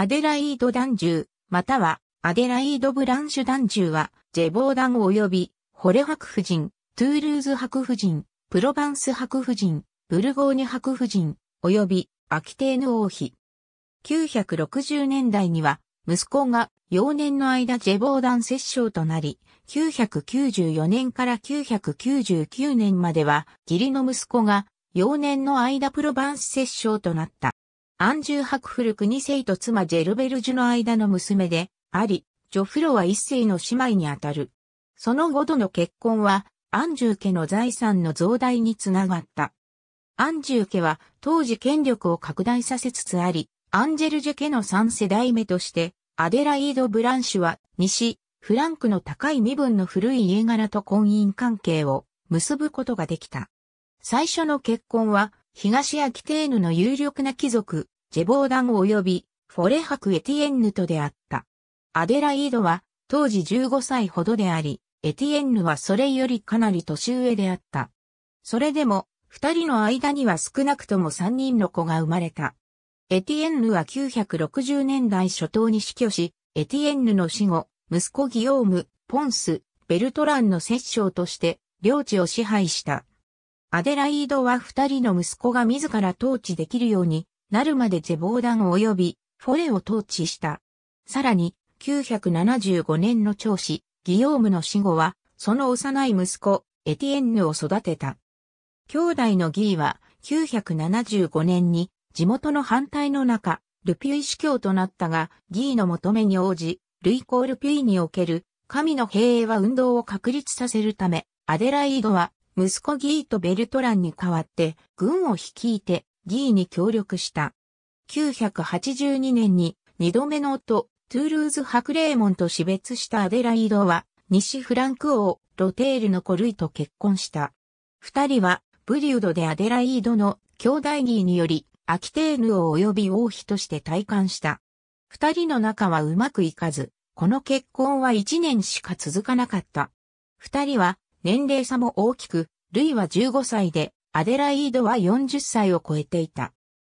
アデライード団獣、またはアデライードブランシュ団獣は、ジェボーダン及び、ホレ白夫人、トゥールーズ白夫人、プロバンス白夫人、ブルゴーニュ白夫人、及び、アキテーヌ王妃。960年代には、息子が幼年の間ジェボーダン摂政となり、994年から999年までは、義理の息子が幼年の間プロバンス摂政となった。アンジュー・ハクフルク2世と妻ジェルベルジュの間の娘で、あり、ジョフロは1世の姉妹にあたる。その後との結婚は、アンジュー家の財産の増大につながった。アンジュー家は当時権力を拡大させつつあり、アンジェルジュ家の3世代目として、アデライード・ブランシュは西、フランクの高い身分の古い家柄と婚姻関係を結ぶことができた。最初の結婚は東アキテーヌの有力な貴族、ジェボーダン及びフォレハク・エティエンヌと出会った。アデライードは当時15歳ほどであり、エティエンヌはそれよりかなり年上であった。それでも、二人の間には少なくとも三人の子が生まれた。エティエンヌは960年代初頭に死去し、エティエンヌの死後、息子ギオーム、ポンス、ベルトランの摂政として、領地を支配した。アデライードは二人の息子が自ら統治できるようになるまでゼボーダン及びフォレを統治した。さらに、975年の長子、ギヨームの死後は、その幼い息子、エティエンヌを育てた。兄弟のギーは、975年に、地元の反対の中、ルピュイ司教となったが、ギーの求めに応じ、ルイコールピュイにおける、神の平和運動を確立させるため、アデライードは、息子ギーとベルトランに代わって軍を率いてギーに協力した。982年に二度目の夫、トゥールーズ・ハクレーモンと死別したアデライドは西フランク王、ロテールのルイと結婚した。二人はブリュードでアデライドの兄弟ギーによりアキテーヌ王及び王妃として退官した。二人の仲はうまくいかず、この結婚は一年しか続かなかった。二人は年齢差も大きく、ルイは15歳で、アデライードは40歳を超えていた。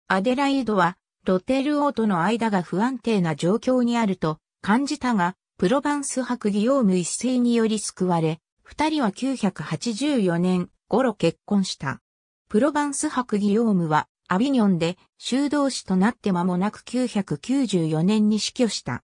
アデライードは、ロテル王との間が不安定な状況にあると感じたが、プロヴァンス伯ギオーム一世により救われ、二人は984年頃結婚した。プロヴァンス伯ギオームは、アビニョンで修道士となって間もなく994年に死去した。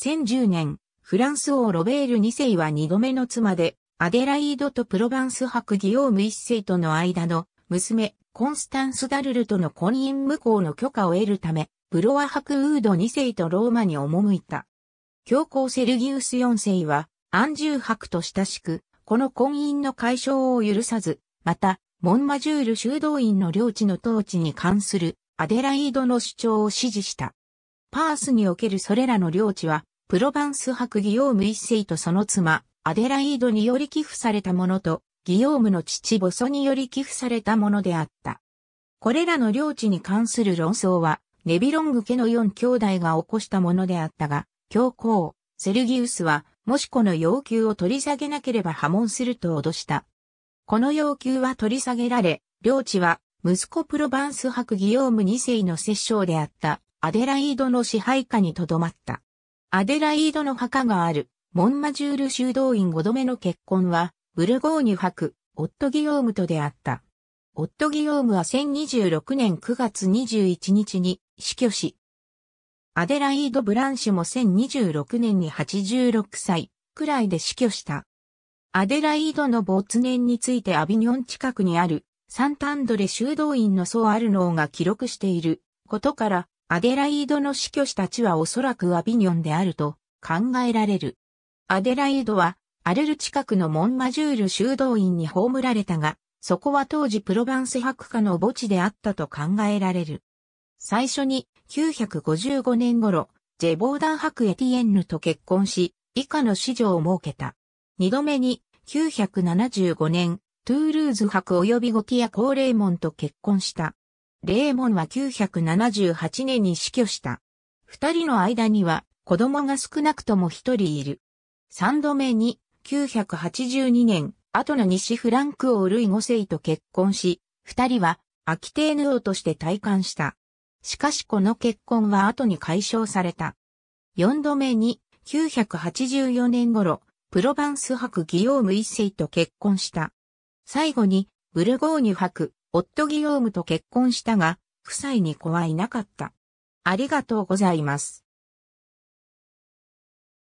1010年、フランス王ロベール2世は二度目の妻で、アデライードとプロヴァンス博ギオーム一世との間の娘、コンスタンス・ダルルとの婚姻無効の許可を得るため、ブロワ博ウード二世とローマに赴いた。教皇セルギウス四世は、アンジュー博と親しく、この婚姻の解消を許さず、また、モンマジュール修道院の領地の統治に関するアデライードの主張を支持した。パースにおけるそれらの領地は、プロヴァンス博ギオーム一世とその妻、アデライードにより寄付されたものと、ギヨームの父ボソにより寄付されたものであった。これらの領地に関する論争は、ネビロング家の四兄弟が起こしたものであったが、教皇、セルギウスは、もしこの要求を取り下げなければ破門すると脅した。この要求は取り下げられ、領地は、息子プロバンス博ギヨーム二世の摂政であった、アデライードの支配下に留まった。アデライードの墓がある、モンマジュール修道院5度目の結婚は、ブルゴーニュ博、オットギヨームと出会った。オットギヨームは1026年9月21日に死去し、アデライード・ブランシュも1026年に86歳くらいで死去した。アデライードの没年についてアビニョン近くにあるサンタンドレ修道院の層あるのが記録していることから、アデライードの死去したちはおそらくアビニョンであると考えられる。アデライドは、アレル近くのモンマジュール修道院に葬られたが、そこは当時プロヴァンス博家の墓地であったと考えられる。最初に、955年頃、ジェボーダン博エティエンヌと結婚し、以下の子女を設けた。二度目に、975年、トゥールーズ博及びゴティア・コーレーモンと結婚した。レーモンは978年に死去した。二人の間には、子供が少なくとも一人いる。三度目に、982年、後の西フランク王ルイ五世と結婚し、二人は、アキテーヌ王として退官した。しかしこの結婚は後に解消された。四度目に、984年頃、プロバンス博ギオーム一世と結婚した。最後に、ブルゴーニュ博、夫ギオームと結婚したが、夫妻に子はいなかった。ありがとうございます。